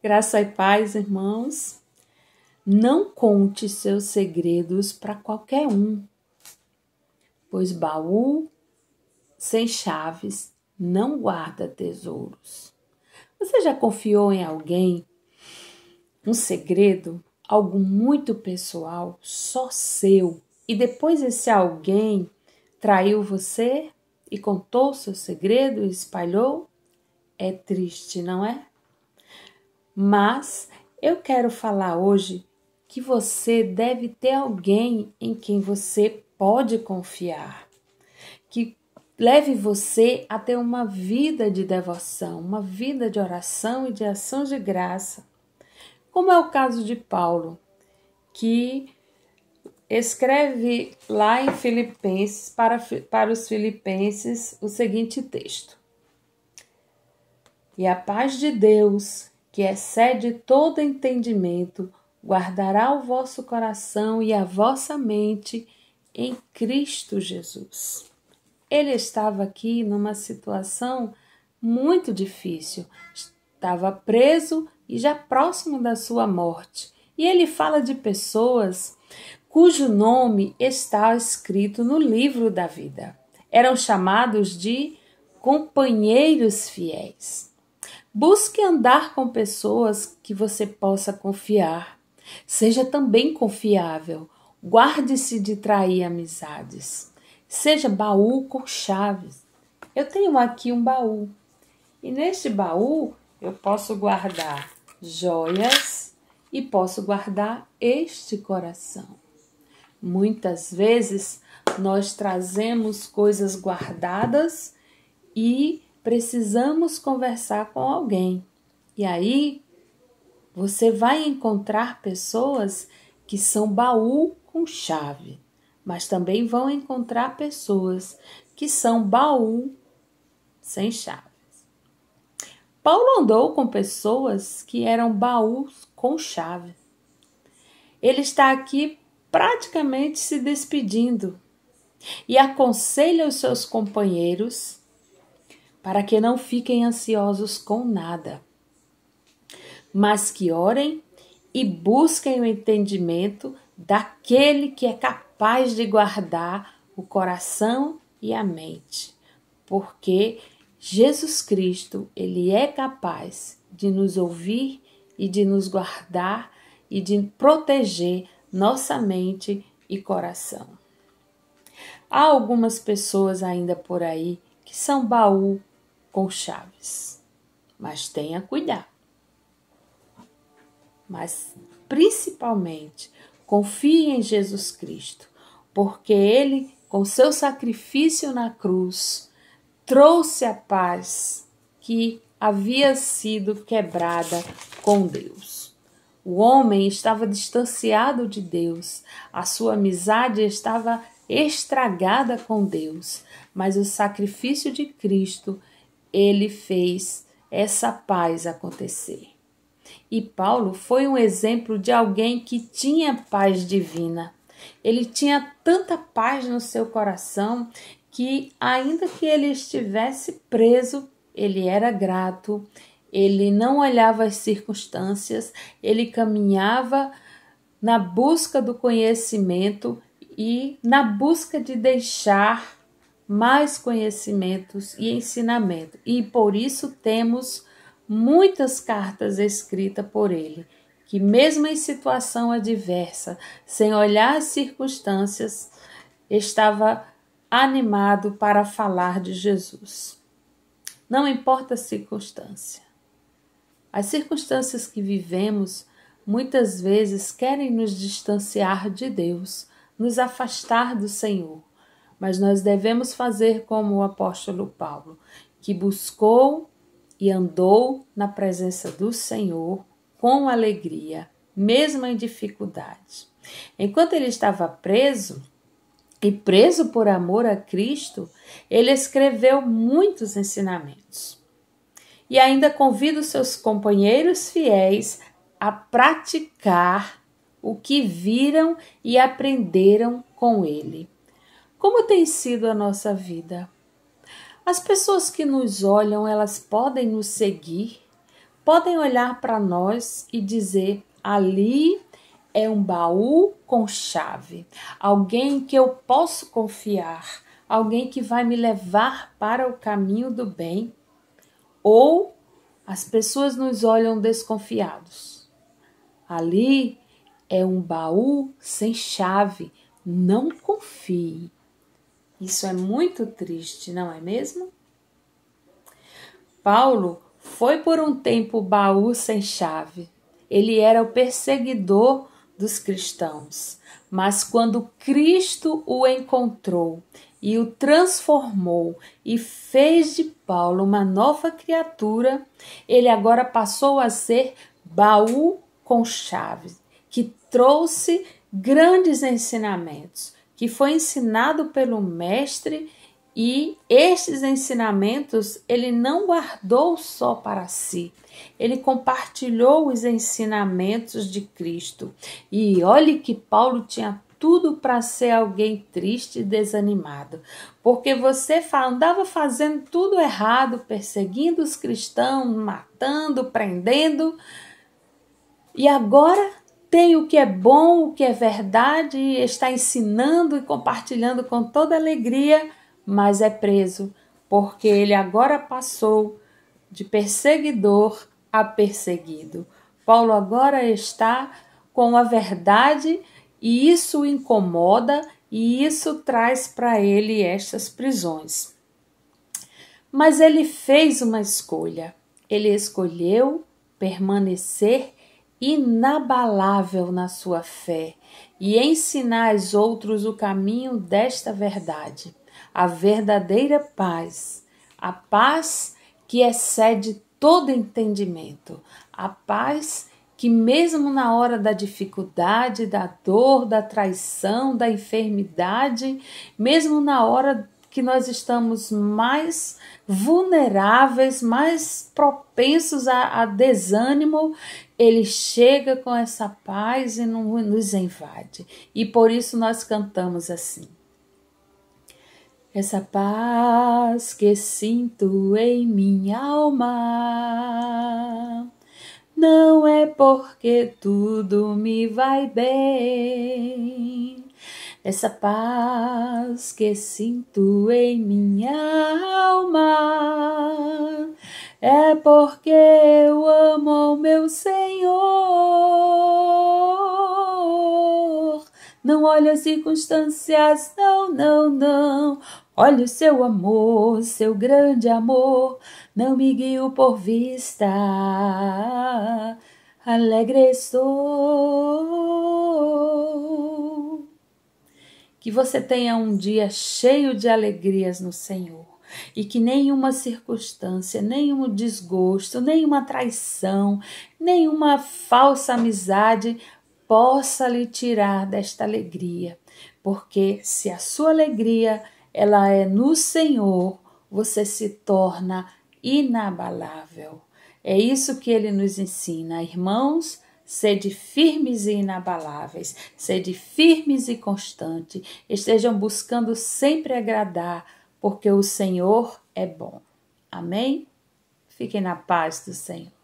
Graça e paz, irmãos. Não conte seus segredos para qualquer um, pois baú sem chaves não guarda tesouros. Você já confiou em alguém um segredo, algo muito pessoal, só seu, e depois esse alguém traiu você e contou seu segredo e espalhou? É triste, não é? mas eu quero falar hoje que você deve ter alguém em quem você pode confiar, que leve você a ter uma vida de devoção, uma vida de oração e de ação de graça, como é o caso de Paulo, que escreve lá em Filipenses, para, para os Filipenses, o seguinte texto: E a paz de Deus, que excede todo entendimento, guardará o vosso coração e a vossa mente em Cristo Jesus. Ele estava aqui numa situação muito difícil, estava preso e já próximo da sua morte. E ele fala de pessoas cujo nome está escrito no livro da vida. Eram chamados de companheiros fiéis. Busque andar com pessoas que você possa confiar. Seja também confiável. Guarde-se de trair amizades. Seja baú com chaves. Eu tenho aqui um baú. E neste baú eu posso guardar joias e posso guardar este coração. Muitas vezes nós trazemos coisas guardadas e precisamos conversar com alguém. E aí você vai encontrar pessoas que são baú com chave, mas também vão encontrar pessoas que são baú sem chaves. Paulo andou com pessoas que eram baús com chave. Ele está aqui praticamente se despedindo e aconselha os seus companheiros para que não fiquem ansiosos com nada, mas que orem e busquem o entendimento daquele que é capaz de guardar o coração e a mente, porque Jesus Cristo, ele é capaz de nos ouvir e de nos guardar e de proteger nossa mente e coração. Há algumas pessoas ainda por aí que são baú com chaves, mas tenha cuidado. Mas principalmente confie em Jesus Cristo, porque ele, com seu sacrifício na cruz, trouxe a paz que havia sido quebrada com Deus. O homem estava distanciado de Deus, a sua amizade estava estragada com Deus, mas o sacrifício de Cristo ele fez essa paz acontecer. E Paulo foi um exemplo de alguém que tinha paz divina. Ele tinha tanta paz no seu coração que, ainda que ele estivesse preso, ele era grato, ele não olhava as circunstâncias, ele caminhava na busca do conhecimento e na busca de deixar mais conhecimentos e ensinamento, e por isso temos muitas cartas escritas por ele, que, mesmo em situação adversa, sem olhar as circunstâncias, estava animado para falar de Jesus. Não importa a circunstância. As circunstâncias que vivemos muitas vezes querem nos distanciar de Deus, nos afastar do Senhor mas nós devemos fazer como o apóstolo Paulo, que buscou e andou na presença do Senhor com alegria, mesmo em dificuldade. Enquanto ele estava preso, e preso por amor a Cristo, ele escreveu muitos ensinamentos. E ainda convida os seus companheiros fiéis a praticar o que viram e aprenderam com ele. Como tem sido a nossa vida? As pessoas que nos olham, elas podem nos seguir, podem olhar para nós e dizer: ali é um baú com chave, alguém que eu posso confiar, alguém que vai me levar para o caminho do bem. Ou as pessoas nos olham desconfiados. Ali é um baú sem chave, não confie. Isso é muito triste, não é mesmo? Paulo foi por um tempo baú sem chave. Ele era o perseguidor dos cristãos. Mas quando Cristo o encontrou e o transformou e fez de Paulo uma nova criatura, ele agora passou a ser baú com chave, que trouxe grandes ensinamentos que foi ensinado pelo mestre e estes ensinamentos ele não guardou só para si. Ele compartilhou os ensinamentos de Cristo. E olhe que Paulo tinha tudo para ser alguém triste e desanimado, porque você andava fazendo tudo errado, perseguindo os cristãos, matando, prendendo. E agora tem o que é bom, o que é verdade, e está ensinando e compartilhando com toda alegria, mas é preso, porque ele agora passou de perseguidor a perseguido. Paulo agora está com a verdade e isso o incomoda e isso traz para ele estas prisões. Mas ele fez uma escolha. Ele escolheu permanecer inabalável na sua fé e ensinais outros o caminho desta verdade, a verdadeira paz, a paz que excede todo entendimento, a paz que, mesmo na hora da dificuldade, da dor, da traição, da enfermidade, mesmo na hora que nós estamos mais vulneráveis, mais propensos a, a desânimo, ele chega com essa paz e não, nos invade. E por isso nós cantamos assim. Essa paz que sinto em minha alma não é porque tudo me vai bem essa paz que sinto em minha alma. É porque eu amo o meu Senhor. Não olho as circunstâncias, não, não, não. Olha o seu amor, seu grande amor, não me guio por vista. Alegre estou. Que você tenha um dia cheio de alegrias no Senhor e que nenhuma circunstância, nenhum desgosto, nenhuma traição, nenhuma falsa amizade possa lhe tirar desta alegria, porque se a sua alegria ela é no Senhor, você se torna inabalável. É isso que ele nos ensina, irmãos. Sede firmes e inabaláveis, sede firmes e constantes, estejam buscando sempre agradar, porque o Senhor é bom. Amém? Fiquem na paz do Senhor.